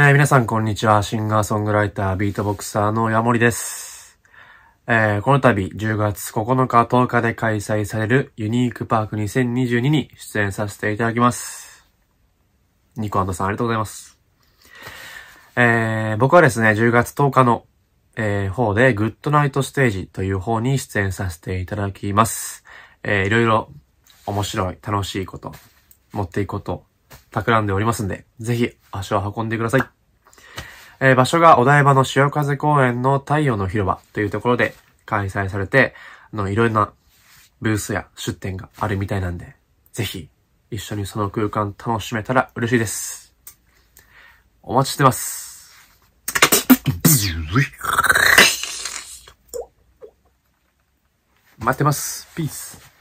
えー、皆さんこんにちは。シンガーソングライター、ビートボクサーのヤモリです。えー、この度10月9日10日で開催されるユニークパーク2022に出演させていただきます。ニコアンドさんありがとうございます。えー、僕はですね、10月10日の、えー、方でグッドナイトステージという方に出演させていただきます。えー、いろいろ面白い、楽しいこと、持っていくこと、企んでおりますんで、ぜひ足を運んでください。えー、場所がお台場の潮風公園の太陽の広場というところで開催されて、あの、いろいろなブースや出店があるみたいなんで、ぜひ一緒にその空間楽しめたら嬉しいです。お待ちしてます。待ってます。ピース。